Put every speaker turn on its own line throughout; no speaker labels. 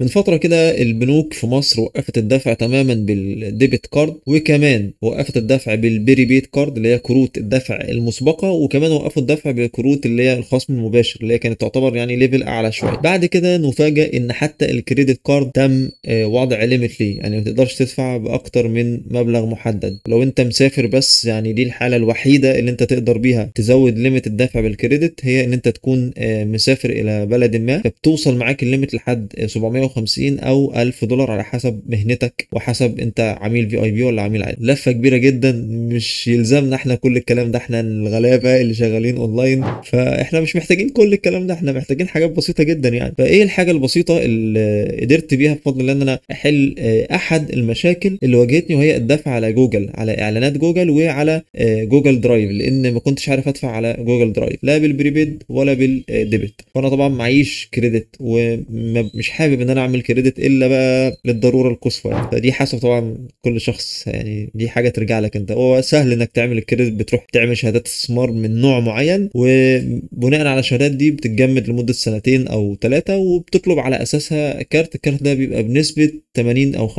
من فترة كده البنوك في مصر وقفت الدفع تماما بالديبت كارد وكمان وقفت الدفع بالبيري بيت كارد اللي هي كروت الدفع المسبقة وكمان وقفوا الدفع بكروت اللي هي الخصم المباشر اللي هي كانت تعتبر يعني ليفل أعلى شوية بعد كده نفاجأ إن حتى الكريدت كارد تم آه، وضع ليميت ليه يعني ما تقدرش تدفع بأكتر من مبلغ محدد لو أنت مسافر بس يعني دي الحالة الوحيدة اللي أنت تقدر بيها تزود ليميت الدفع بالكريدت هي إن أنت تكون آه، مسافر إلى بلد ما فبتوصل معاك الليميت لحد 700 آه، 750 او 1000 دولار على حسب مهنتك وحسب انت عميل في اي بي ولا عميل عادي لفه كبيره جدا مش يلزمنا احنا كل الكلام ده احنا الغلابه اللي شغالين اونلاين فاحنا مش محتاجين كل الكلام ده احنا محتاجين حاجات بسيطه جدا يعني فايه الحاجه البسيطه اللي قدرت بيها بفضل الله ان انا احل آه، احد المشاكل اللي واجهتني وهي الدفع على جوجل على اعلانات جوجل وعلى آه، جوجل درايف لان ما كنتش عارف ادفع على جوجل درايف لا بالبريبيد ولا بالديبت فانا طبعا معيش كريدت ومش حابب ان انا انا اعمل كريدت الا بقى للضروره القصوى يعني فدي حسب طبعا كل شخص يعني دي حاجه ترجع لك انت هو سهل انك تعمل الكريدت بتروح تعمل شهادات استثمار من نوع معين وبناء على الشهادات دي بتتجمد لمده سنتين او ثلاثه وبتطلب على اساسها كارت الكارت ده بيبقى بنسبه 80 او 85%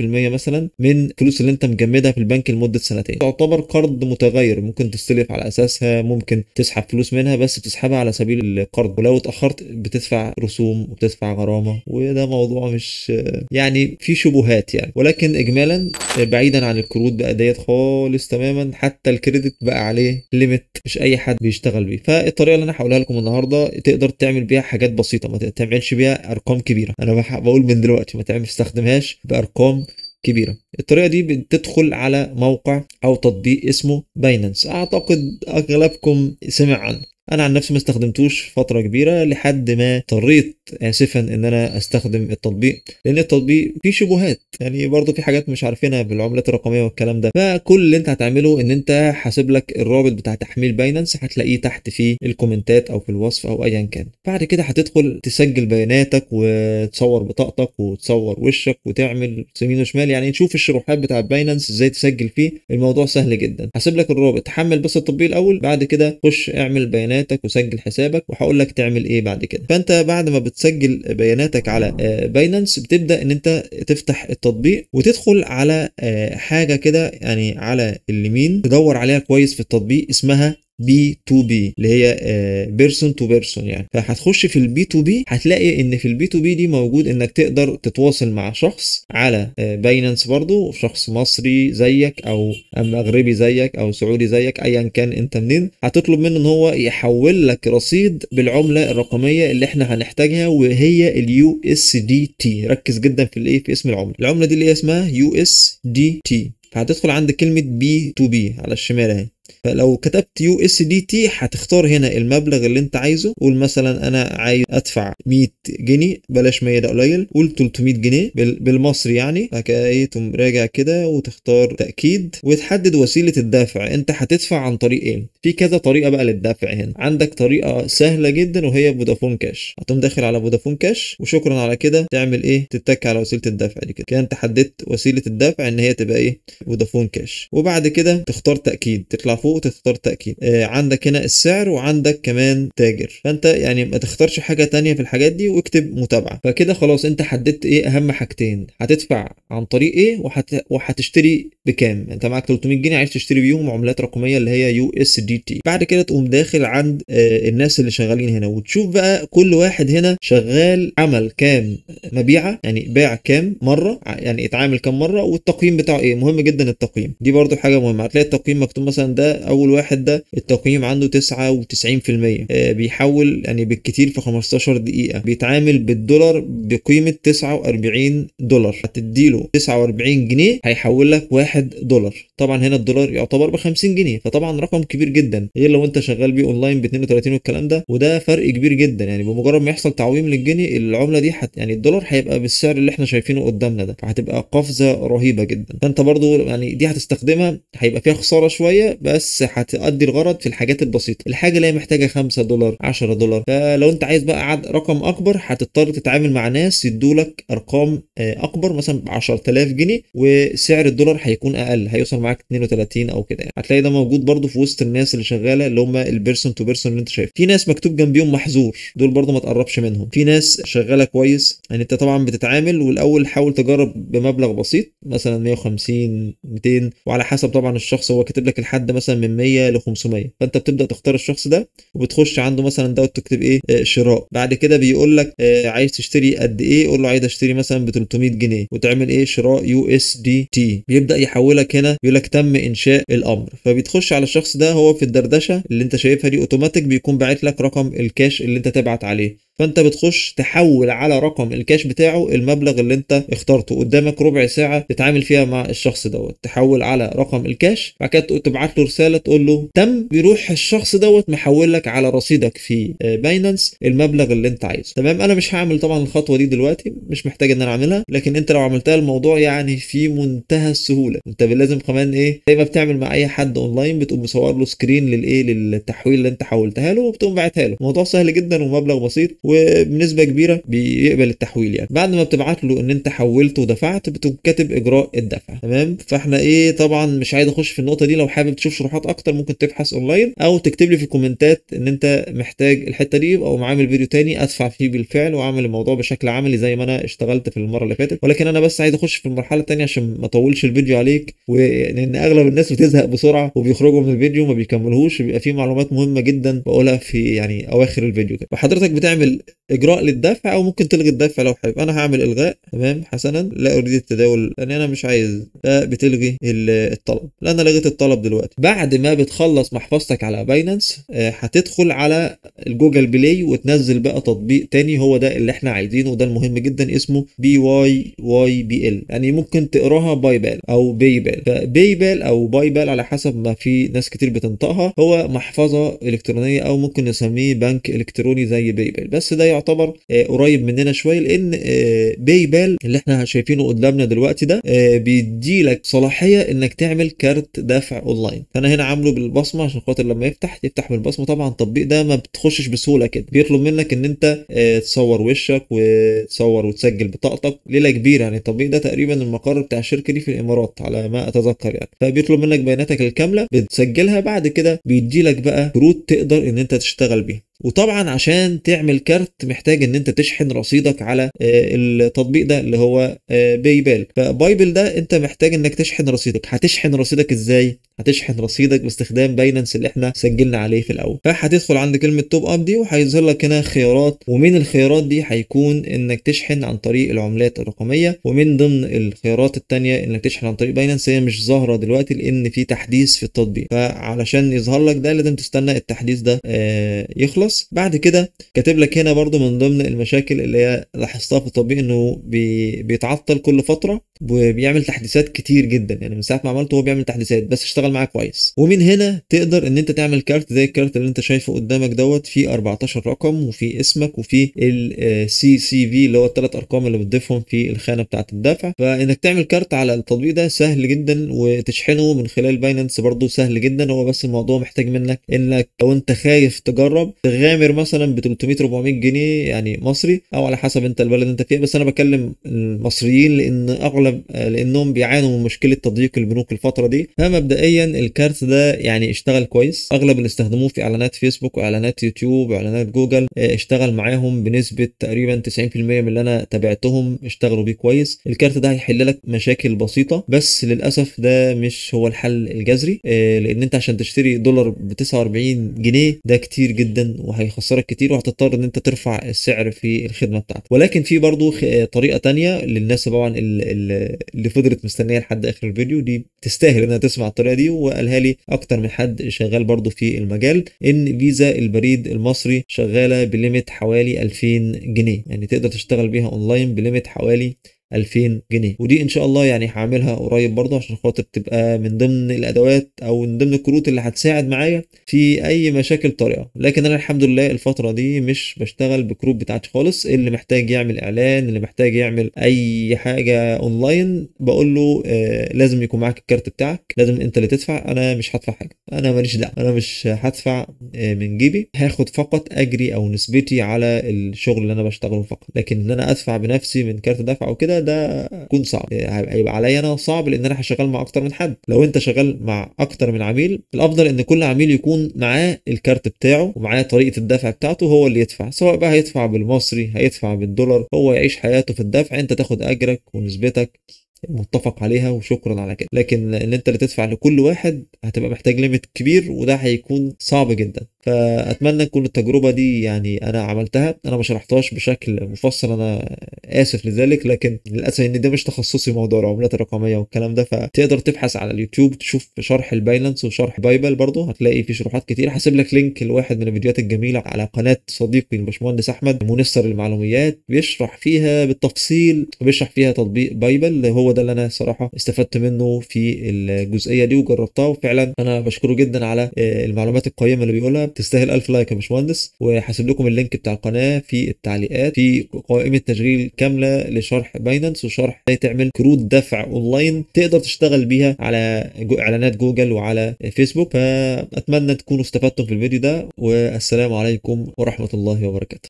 مثلا من الفلوس اللي انت مجمدها في البنك لمده سنتين تعتبر قرض متغير ممكن تستلف على اساسها ممكن تسحب فلوس منها بس بتسحبها على سبيل القرض ولو اتاخرت بتدفع رسوم وبتدفع غرامه وده ده موضوع مش يعني في شبهات يعني ولكن اجمالا بعيدا عن الكروت بقى ديت خالص تماما حتى الكريدت بقى عليه ليميت مش اي حد بيشتغل بيه فالطريقه اللي انا هقولها لكم النهارده تقدر تعمل بيها حاجات بسيطه ما تعملش بيها ارقام كبيره انا بقول من دلوقتي ما تعملش تستخدمهاش بارقام كبيره الطريقه دي بتدخل على موقع او تطبيق اسمه بايننس اعتقد اغلبكم سمع عنه انا عن نفسي ما استخدمتوش فتره كبيره لحد ما اضطريت اسفا ان انا استخدم التطبيق لان التطبيق فيه شبهات يعني برضه في حاجات مش عارفينها بالعملات الرقميه والكلام ده فكل اللي انت هتعمله ان انت حاسب لك الرابط بتاع تحميل باينانس هتلاقيه تحت في الكومنتات او في الوصف او ايا كان بعد كده هتدخل تسجل بياناتك وتصور بطاقتك وتصور وشك وتعمل يمين وشمال يعني تشوف الشروحات بتاع باينانس ازاي تسجل فيه الموضوع سهل جدا هسيب لك الرابط حمل بس التطبيق الاول بعد كده خش اعمل بيانات بياناتك وسجل حسابك وهقول لك تعمل ايه بعد كده فانت بعد ما بتسجل بياناتك على بايننس آه، بتبدا ان انت تفتح التطبيق وتدخل على آه، حاجه كده يعني على اليمين تدور عليها كويس في التطبيق اسمها بي تو بي اللي هي بيرسون تو بيرسون يعني فهتخش في البي تو بي هتلاقي ان في البي تو بي دي موجود انك تقدر تتواصل مع شخص على باينانس آه، برضو شخص مصري زيك او مغربي زيك او سعودي زيك ايا كان انت منين هتطلب منه ان هو يحول لك رصيد بالعمله الرقميه اللي احنا هنحتاجها وهي اليو اس دي تي ركز جدا في الايه في اسم العمله العمله دي اللي هي اسمها يو اس دي تي فهتدخل عند كلمه بي تو بي على الشمال اهي فلو كتبت يو اس دي تي هتختار هنا المبلغ اللي انت عايزه قول مثلا انا عايز ادفع 100 جنيه بلاش 100 ده قليل قول 300 جنيه بالمصري يعني فكده ايه تقوم راجع كده وتختار تاكيد وتحدد وسيله الدفع انت هتدفع عن طريق ايه في كذا طريقه بقى للدفع هنا عندك طريقه سهله جدا وهي فودافون كاش هتقوم داخل على فودافون كاش وشكرا على كده تعمل ايه تتك على وسيله الدفع دي كده كده انت حددت وسيله الدفع ان هي تبقى ايه فودافون كاش وبعد كده تختار تاكيد تطلع فوق تختار تاكيد آه، عندك هنا السعر وعندك كمان تاجر فانت يعني ما تختارش حاجه تانية في الحاجات دي واكتب متابعه فكده خلاص انت حددت ايه اهم حاجتين هتدفع عن طريق ايه وحت... وهتشتري بكام انت معاك 300 جنيه عايز تشتري بيهم عملات رقميه اللي هي يو اس دي تي بعد كده تقوم داخل عند آه، الناس اللي شغالين هنا وتشوف بقى كل واحد هنا شغال عمل كام مبيعه يعني باع كام مره يعني اتعامل كام مره والتقييم بتاعه ايه مهم جدا التقييم دي برده حاجه مهمه هتلاقي التقييم مكتوب مثلا ده ده اول واحد ده التقييم عنده 99% آه، بيحول يعني بالكتير في 15 دقيقه بيتعامل بالدولار بقيمه 49 دولار هتديله 49 جنيه هيحول لك 1 دولار طبعا هنا الدولار يعتبر ب 50 جنيه فطبعا رقم كبير جدا غير لو انت شغال بيه اونلاين ب 32 والكلام ده وده فرق كبير جدا يعني بمجرد ما يحصل تعويم للجنيه العمله دي حت يعني الدولار هيبقى بالسعر اللي احنا شايفينه قدامنا ده فهتبقى قفزه رهيبه جدا فانت برضو يعني دي هتستخدمها هيبقى فيها خساره شويه بس هتأدي الغرض في الحاجات البسيطه الحاجه اللي هي محتاجه 5 دولار 10 دولار فلو انت عايز بقى عد رقم اكبر هتضطر تتعامل مع ناس يدولك ارقام آه، اكبر مثلا ب 10000 جنيه وسعر الدولار هيكون اقل هيوصل معاك 32 او كده يعني هتلاقي ده موجود برده في وسط الناس اللي شغاله اللي هم البيرسون تو بيرسون اللي انت شايفه في ناس مكتوب جنبيهم محظور دول برده ما تقربش منهم في ناس شغاله كويس يعني انت طبعا بتتعامل والاول حاول تجرب بمبلغ بسيط مثلا 150 200 وعلى حسب طبعا الشخص هو كاتب لك الحد مثلا من 100 ل 500 فانت بتبدا تختار الشخص ده وبتخش عنده مثلا ده وتكتب ايه آه، شراء بعد كده بيقول لك آه، عايز تشتري قد ايه قول له عايز اشتري مثلا ب 300 جنيه وتعمل ايه شراء يو اس دي تي بيبدا يحولك هنا بيقول لك تم انشاء الامر فبتخش على الشخص ده هو في الدردشه اللي انت شايفها دي اوتوماتيك بيكون باعت لك رقم الكاش اللي انت تبعت عليه فانت بتخش تحول على رقم الكاش بتاعه المبلغ اللي انت اخترته قدامك ربع ساعه تتعامل فيها مع الشخص دوت تحول على رقم الكاش بعد كده تبعت له رساله تقول له تم بيروح الشخص دوت محول لك على رصيدك في باينانس آه، المبلغ اللي انت عايزه تمام انا مش هعمل طبعا الخطوه دي دلوقتي مش محتاج ان انا اعملها لكن انت لو عملتها الموضوع يعني في منتهى السهوله انت لازم كمان ايه زي ما بتعمل مع اي حد اونلاين بتقوم مصور له سكرين للايه للتحويل اللي انت حولتها له وبتقوم باعتها له الموضوع سهل جدا ومبلغ بسيط وبنسبه كبيره بيقبل التحويل يعني بعد ما بتبعت له ان انت حولت ودفعت بتكتب اجراء الدفع تمام فاحنا ايه طبعا مش عايز اخش في النقطه دي لو حابب تشوف شروحات اكتر ممكن تبحث اونلاين او تكتب لي في الكومنتات ان انت محتاج الحته دي او عامل فيديو تاني ادفع فيه بالفعل واعمل الموضوع بشكل عملي زي ما انا اشتغلت في المره اللي فاتت ولكن انا بس عايز اخش في المرحله الثانيه عشان ما اطولش الفيديو عليك ولان اغلب الناس بتزهق بسرعه وبيخرجوا من الفيديو ما بيكملوش بيبقى فيه معلومات مهمه جدا بقولها في يعني اواخر الفيديو كده وحضرتك بتعمل and اجراء للدفع او ممكن تلغي الدفع لو حابب انا هعمل الغاء تمام حسنا لا اريد التداول لان انا مش عايز فبتلغي الطلب انا لغيت الطلب دلوقتي بعد ما بتخلص محفظتك على باينانس آه، هتدخل على الجوجل بلاي وتنزل بقى تطبيق تاني هو ده اللي احنا عايزينه وده المهم جدا اسمه بي واي واي بي ال يعني ممكن تقراها باي بال او باي بال فباي بال او باي بال على حسب ما في ناس كتير بتنطقها هو محفظه الكترونيه او ممكن نسميه بنك الكتروني زي باي بال بس ده يعتبر آه، قريب مننا شويه لان آه، باي بال اللي احنا شايفينه قدامنا دلوقتي ده آه، بيدي لك صلاحيه انك تعمل كارت دفع اونلاين فانا هنا عامله بالبصمه عشان خاطر لما يفتح يفتح بالبصمه طبعا التطبيق ده ما بتخشش بسهوله كده بيطلب منك ان انت تصور وشك وتصور وتسجل بطاقتك ليله كبيره يعني التطبيق ده تقريبا المقر بتاع الشركه دي في الامارات على ما اتذكر يعني فبيطلب منك بياناتك الكامله بتسجلها بعد كده بيدي لك بقى كروت تقدر ان انت تشتغل بيها وطبعا عشان تعمل كارت محتاج ان انت تشحن رصيدك على آه، التطبيق ده اللي هو آه، باي بال فبايبل ده انت محتاج انك تشحن رصيدك هتشحن رصيدك ازاي هتشحن رصيدك باستخدام بايننس اللي احنا سجلنا عليه في الاول فهتدخل عند كلمه توب اب دي وهيظهر لك هنا خيارات ومن الخيارات دي هيكون انك تشحن عن طريق العملات الرقميه ومن ضمن الخيارات الثانيه انك تشحن عن طريق بايننس هي مش ظاهره دلوقتي لان في تحديث في التطبيق فعلشان يظهر لك ده لازم تستنى التحديث ده آه، يخلص بعد كده كاتب لك هنا برده من ضمن المشاكل اللي هي لاحظتها في التطبيق انه بي بيتعطل كل فتره وبيعمل تحديثات كتير جدا يعني من ساعه ما عملته هو بيعمل تحديثات بس اشتغل هيشتغل معاك كويس ومن هنا تقدر ان انت تعمل كارت زي الكارت اللي انت شايفه قدامك دوت في 14 رقم وفي اسمك وفي السي سي آه، في اللي هو الثلاث ارقام اللي بتضيفهم في الخانه بتاعه الدفع فانك تعمل كارت على التطبيق ده سهل جدا وتشحنه من خلال باينانس برضه سهل جدا هو بس الموضوع محتاج منك انك لو انت خايف تجرب تغامر مثلا ب 300 400 جنيه يعني مصري او على حسب انت البلد انت فيها بس انا بكلم المصريين لان اغلب لانهم بيعانوا من مشكله تضييق البنوك الفتره دي فمبدئيا الكارت ده يعني اشتغل كويس اغلب اللي استخدموه في اعلانات فيسبوك واعلانات يوتيوب واعلانات جوجل آه، اشتغل معاهم بنسبه تقريبا 90% من اللي انا تابعتهم اشتغلوا بيه كويس الكارت ده هيحل لك مشاكل بسيطه بس للاسف ده مش هو الحل الجذري اه لان انت عشان تشتري دولار ب 49 جنيه ده كتير جدا وهيخسرك كتير وهتضطر ان انت ترفع السعر في الخدمه بتاعتك ولكن في برضه آه، طريقه تانية للناس طبعا اللي فضلت مستنيه لحد اخر الفيديو دي تستاهل انها تسمع الطريقه دي وقالها لي اكتر من حد شغال برضه في المجال ان فيزا البريد المصري شغاله بليمت حوالي 2000 جنيه يعني تقدر تشتغل بيها اونلاين بليمت حوالي 2000 جنيه ودي ان شاء الله يعني هعملها قريب برضه عشان خاطر تبقى من ضمن الادوات او من ضمن الكروت اللي هتساعد معايا في اي مشاكل طارئه لكن انا الحمد لله الفتره دي مش بشتغل بكروت بتاعتي خالص اللي محتاج يعمل اعلان اللي محتاج يعمل اي حاجه اونلاين بقول له آه لازم يكون معاك الكارت بتاعك لازم انت اللي تدفع انا مش هدفع حاجه انا ماليش دعوه انا مش هدفع آه من جيبي هاخد فقط اجري او نسبتي على الشغل اللي انا بشتغله فقط لكن ان انا ادفع بنفسي من كارت دفع وكده ده يكون صعب يعني هيبقى عليا انا صعب لان انا شغال مع اكتر من حد لو انت شغال مع اكتر من عميل الافضل ان كل عميل يكون معاه الكارت بتاعه ومعاه طريقه الدفع بتاعته هو اللي يدفع سواء بقى هيدفع بالمصري هيدفع بالدولار هو يعيش حياته في الدفع انت تاخد اجرك ونسبتك متفق عليها وشكرا على كده لكن ان انت اللي تدفع لكل واحد هتبقى محتاج ليميت كبير وده هيكون صعب جدا فاتمنى تكون التجربه دي يعني انا عملتها انا ما شرحتهاش بشكل مفصل انا اسف لذلك لكن للاسف ان ده مش تخصصي موضوع العملات الرقميه والكلام ده فتقدر تبحث على اليوتيوب تشوف شرح البايلانس وشرح بايبل برضه هتلاقي فيه شروحات كتير هسيب لك لينك لواحد من الفيديوهات الجميله على قناه صديقي الباشمهندس احمد منسر المعلوميات بيشرح فيها بالتفصيل بيشرح فيها تطبيق بايبل هو ده اللي انا صراحه استفدت منه في الجزئيه دي وجربتها وفعلا انا بشكره جدا على آه، المعلومات القيمه اللي بيقولها تستاهل ألف لايك يا باشمهندس وهسيب لكم اللينك بتاع القناه في التعليقات في قائمه تشغيل كامله لشرح بايننس وشرح ازاي تعمل كروت دفع اونلاين تقدر تشتغل بيها على جو اعلانات جوجل وعلى فيسبوك فاتمنى تكونوا استفدتم في الفيديو ده والسلام عليكم ورحمه الله وبركاته